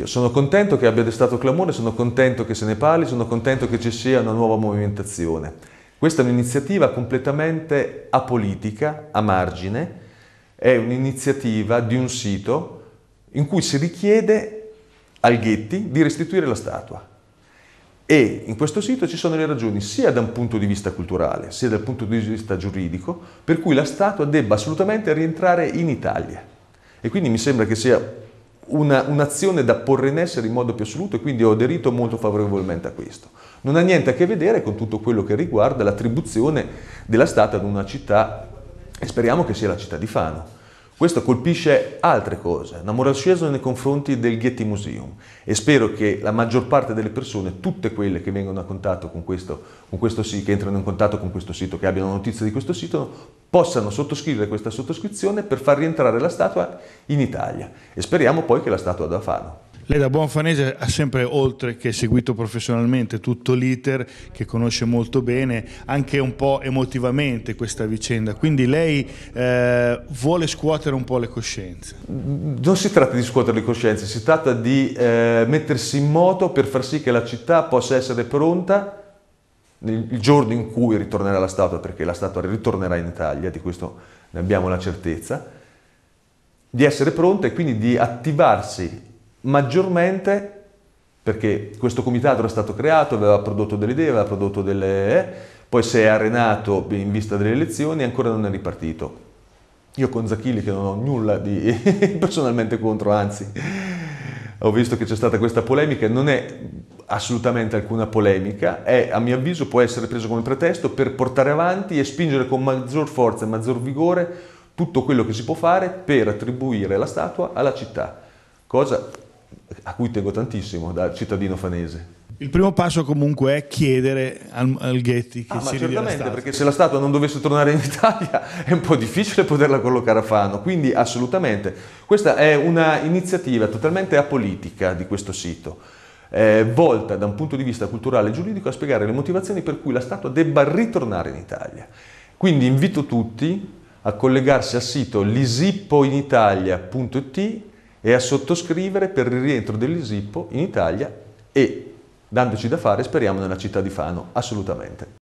Io sono contento che abbia destato clamore, sono contento che se ne parli, sono contento che ci sia una nuova movimentazione. Questa è un'iniziativa completamente apolitica, a margine, è un'iniziativa di un sito in cui si richiede al Ghetti di restituire la statua. E in questo sito ci sono le ragioni sia da un punto di vista culturale, sia dal punto di vista giuridico, per cui la statua debba assolutamente rientrare in Italia. E quindi mi sembra che sia una, un'azione da porre in essere in modo più assoluto e quindi ho aderito molto favorevolmente a questo. Non ha niente a che vedere con tutto quello che riguarda l'attribuzione della Stato ad una città, e speriamo che sia la città di Fano. Questo colpisce altre cose, una moral scesa nei confronti del Getty Museum e spero che la maggior parte delle persone, tutte quelle che vengono a contatto con questo, con questo sito, che entrano in contatto con questo sito, che abbiano notizia di questo sito, possano sottoscrivere questa sottoscrizione per far rientrare la statua in Italia e speriamo poi che la statua da Fano. Lei da buon fanese ha sempre, oltre che seguito professionalmente tutto l'iter, che conosce molto bene, anche un po' emotivamente questa vicenda, quindi lei eh, vuole scuotere un po' le coscienze. Mm, non si tratta di scuotere le coscienze, si tratta di eh, mettersi in moto per far sì che la città possa essere pronta il giorno in cui ritornerà la statua, perché la statua ritornerà in Italia, di questo ne abbiamo la certezza, di essere pronta e quindi di attivarsi maggiormente perché questo comitato era stato creato, aveva prodotto delle idee, aveva prodotto delle... Eh, poi si è arenato in vista delle elezioni e ancora non è ripartito. Io con Zachilli che non ho nulla di personalmente contro, anzi ho visto che c'è stata questa polemica, non è assolutamente alcuna polemica e a mio avviso può essere preso come pretesto per portare avanti e spingere con maggior forza e maggior vigore tutto quello che si può fare per attribuire la statua alla città, cosa a cui tengo tantissimo da cittadino fanese. Il primo passo comunque è chiedere al, al Ghetti che ah, si ma certamente, perché se la statua non dovesse tornare in Italia è un po' difficile poterla collocare a Fano, quindi assolutamente. Questa è una iniziativa totalmente apolitica di questo sito eh, volta da un punto di vista culturale e giuridico a spiegare le motivazioni per cui la statua debba ritornare in Italia. Quindi invito tutti a collegarsi al sito lisippoinitalia.it e a sottoscrivere per il rientro dell'Isippo in Italia e dandoci da fare speriamo nella città di Fano, assolutamente.